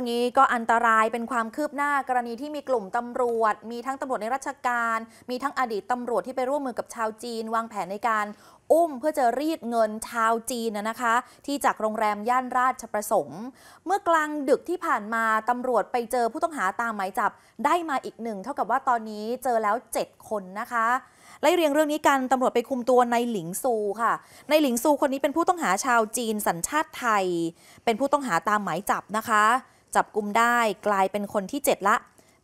รงนี้ก็อันตรายเป็นความคืบหน้ากรณีที่มีกลุ่มตำรวจ มีทั้งตำรวจในราชการมีทั้งอดีตตำรวจที่ไปร่วมมือกับชาวจีนวางแผนในการอุ้มเพื่อจะรีดเงินชาวจีนนะคะ ที่จากโรงแรมย่านราชประสงค์เมื่อกลางดึกที่ผ่านมาตำรวจไปเจอผู้ต้องหาตามหมายจับได้มาอีกหนึ่ง เท่ากับว่าตอนนี้เจอแล้ว 7 คนนะคะไล่เรียงเรื่องนี้กันตำรวจไปคุมตัวในหลิงซูค่ะ ในหลิงซูคนนี้เป็นผู้ต้องหาชาวจีนสัญชาติไทย เป็นผู้ต้องหาตามหมายจับนะคะจับกลุ่มได้กลายเป็นคนที่7ละ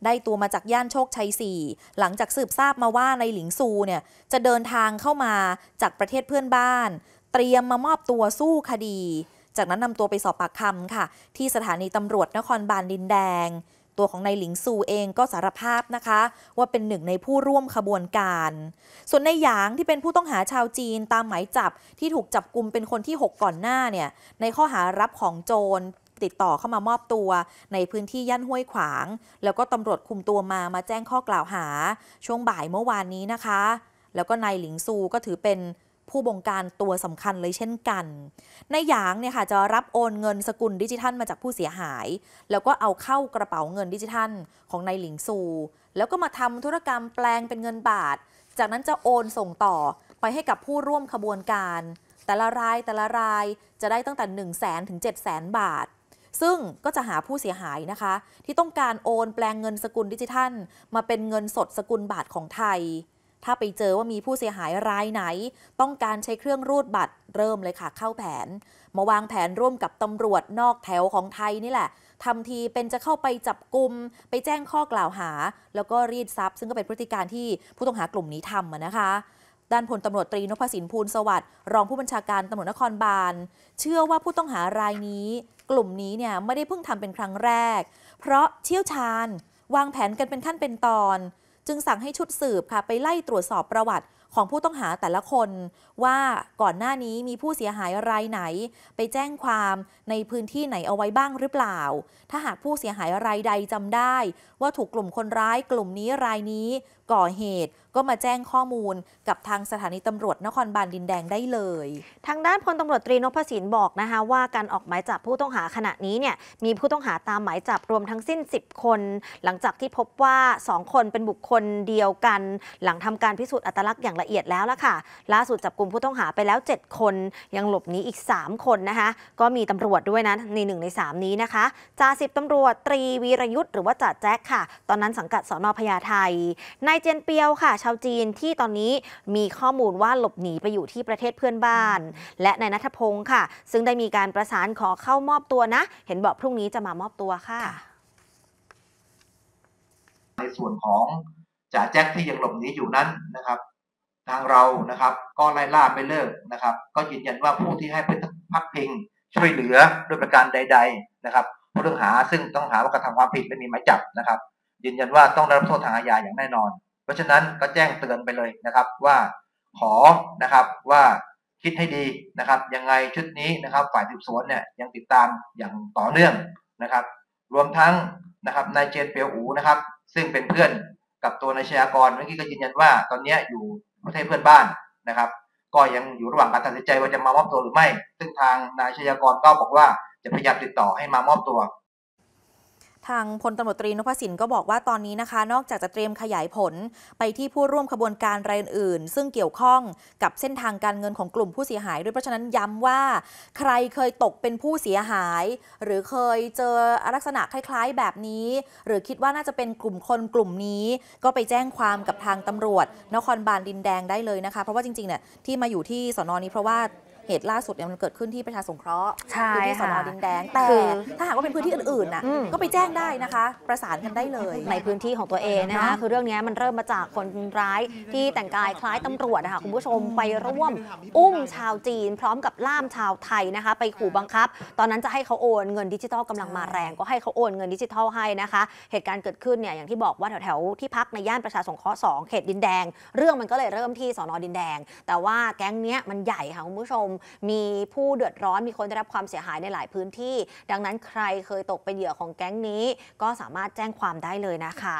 ได้ตัวมาจากย่านโชคชัย 4 หลังจากสืบทราบมาว่าในหลิงซูเนี่ยจะเดินทางเข้ามาจากประเทศเพื่อนบ้าน เตรียมมามอบตัวสู้คดี จากนั้นนำตัวไปสอบปากคำค่ะ ที่สถานีตำรวจนครบาลดินแดง ตัวของนายหลิงซูเองก็สารภาพนะคะ ว่าเป็นหนึ่งในผู้ร่วมขบวนการ ส่วนนายหยางที่เป็นผู้ต้องหาชาวจีน ตามหมายจับที่ถูกจับกลุ่มเป็นคนที่ 6 ก่อนหน้าเนี่ยในข้อหารับของโจรติดต่อเข้ามามอบตัวในพื้นที่ย่านห้วยขวาง แล้วก็ตำรวจคุมตัวมา มาแจ้งข้อกล่าวหา ช่วงบ่ายเมื่อวานนี้นะคะ แล้วก็นายหลิงซูก็ถือเป็นผู้บงการตัวสำคัญเลยเช่นกันนายหยางเนี่ยค่ะจะรับโอนเงินสกุลดิจิทัลมาจากผู้เสียหาย แล้วก็เอาเข้ากระเป๋าเงินดิจิทัลของนายหลิงซู แล้วก็มาทำธุรกรรมแปลงเป็นเงินบาท จากนั้นจะโอนส่งต่อไปให้กับผู้ร่วมขบวนการ แต่ละรายแต่ละรายจะได้ตั้งแต่ 1 0 0 0 0 0ถึง7 0 0 0 0 0 บาทซึ่งก็จะหาผู้เสียหายนะคะ ที่ต้องการโอนแปลงเงินสกุลดิจิทัล มาเป็นเงินสดสกุลบาทของไทย ถ้าไปเจอว่ามีผู้เสียหายรายไหน ต้องการใช้เครื่องรูดบัตรเริ่มเลยค่ะ เข้าแผน มาวางแผนร่วมกับตำรวจนอกแถวของไทยนี่แหละทำทีเป็นจะเข้าไปจับกลุ่มไปแจ้งข้อกล่าวหา แล้วก็รีดทรัพย์ ซึ่งก็เป็นพฤติการที่ผู้ต้องหากลุ่มนี้ทำนะคะด้านพลตำรวจตรีนพสินภูลสวัสดิ์รองผู้บัญชาการตำรวจนครบาลเชื่อว่าผู้ต้องหารายนี้กลุ่มนี้เนี่ยไม่ได้เพิ่งทำเป็นครั้งแรก เพราะเชี่ยวชาญวางแผนกันเป็นขั้นเป็นตอน จึงสั่งให้ชุดสืบค่ะไปไล่ตรวจสอบประวัติของผู้ต้องหาแต่ละคนว่าก่อนหน้านี้มีผู้เสียหายรายไหน ไปแจ้งความในพื้นที่ไหนเอาไว้บ้างหรือเปล่า ถ้าหากผู้เสียหายรายใดจำได้ ว่าถูกกลุ่มคนร้ายกลุ่มนี้รายนี้ ก่อเหตุก็มาแจ้งข้อมูลกับทางสถานีตำรวจนครบาลดินแดงได้เลย ทางด้านพลตำรวจตรีนพสินบอกนะคะว่าการออกหมายจับผู้ต้องหาขณะนี้เนี่ยมีผู้ต้องหาตามหมายจับรวมทั้งสิ้น 10 คน หลังจากที่พบว่า2คนเป็นบุคคลเดียวกัน หลังทำการพิสูจน์อัตลักษณ์อย่างละละเอียดแล้วล่ะค่ะ ล่าสุดจับกลุ่มผู้ต้องหาไปแล้ว 7 คน ยังหลบหนีอีก 3 คนนะคะ ก็มีตำรวจด้วยนะ ในหนึ่งใน 3 นี้นะคะจ่าสิบตำรวจตรี วีรยุทธ์หรือว่าจ่าแจ็คค่ะ ตอนนั้นสังกัดสอนอพญาไทนายเจนเปียวค่ะ ชาวจีนที่ตอนนี้มีข้อมูลว่าหลบหนีไปอยู่ที่ประเทศเพื่อนบ้าน และนายนัทพงศ์ค่ะ ซึ่งได้มีการประสานขอเข้ามอบตัวนะ เห็นบอกพรุ่งนี้จะมามอบตัวค่ะ ในส่วนของจ่าแจ็คที่ยังหลบหนีอยู่นั้นนะครับทางเรานะครับก็ไล่ล่าไม่เลิกนะครับ ก็ยืนยันว่าผู้ที่ให้เป็นพักพิง ช่วยเหลือด้วยประการใด ๆนะครับผู้ต้องหาซึ่งต้องหาว่ากระทำความผิดไม่มีหมายจับนะครับ ยืนยันว่าต้องได้รับโทษทางอาญาอย่างแน่นอน เพราะฉะนั้นก็แจ้งเตือนไปเลยนะครับ ว่าขอนะครับว่าคิดให้ดีนะครับยังไงชุดนี้นะครับ ฝ่ายสืบสวนเนี่ยยังติดตามอย่างต่อเนื่องนะครับ รวมทั้งนะครับนายเจนเปียวอูนะครับซึ่งเป็นเพื่อนกับตัวนายชยากรเมื่อกี้ก็ยืนยันว่าตอนนี้อยู่ประเทศเพื่อนบ้านนะครับ ก็ยังอยู่ระหว่างการตัดสินใจว่าจะมามอบตัวหรือไม่ ซึ่งทางนายชยากรก็บอกว่าจะพยายามติดต่อให้มามอบตัวทางพลตำรวจตรีนพสินก็บอกว่าตอนนี้นะคะ นอกจากจะเตรียมขยายผลไปที่ผู้ร่วมขบวนการรายอื่นซึ่งเกี่ยวข้องกับเส้นทางการเงินของกลุ่มผู้เสียหาย ด้วยเพราะฉะนั้นย้ำว่าใครเคยตกเป็นผู้เสียหาย หรือเคยเจอลักษณะคล้ายๆแบบนี้ หรือคิดว่าน่าจะเป็นกลุ่มคนกลุ่มนี้ ก็ไปแจ้งความกับทางตำรวจ นครบาลดินแดงได้เลยนะคะเพราะว่าจริงๆเนี่ยที่มาอยู่ที่สอนอนี้เพราะว่าเหตุ ล่าสุดเนี่ยมันเกิดขึ้นที่ประชาสงเคราะห์พื้นที่สนดินแดง แต่ถ้าหากว่าเป็นพื้นที่อื่นๆน่ะก็ไปแจ้งได้นะคะ ประสานกันได้เลยในพื้นที่ของตัวเองนะคะคือเรื่องนี้มันเริ่มมาจากคนร้ายที่แต่งกายคล้ายตำรวจนะคะคุณผู้ชมไปร่วมอุ้มชาวจีน พร้อมกับล่ามชาวไทยนะคะไปขู่บังคับ ตอนนั้นจะให้เขาโอน เงินดิจิทัลกำลังมาแรงก็ให้เขาโอน เงินดิจิทัลให้นะคะเหตุการณ์เกิดขึ้นเนี่ยอย่างที่บอกว่าแถวๆที่พักในย่านประชาสงเคราะห์2เขตดินแดง เรื่องมันก็เลยเริ่มที่สนดินแดง แต่ว่าแก๊งเนี้ยมันใหญ่ค่ะคุณผู้ชมมีผู้เดือดร้อนมีคนได้รับความเสียหายในหลายพื้นที่ ดังนั้นใครเคยตกเป็นเหยื่อของแก๊งนี้ ก็สามารถแจ้งความได้เลยนะคะ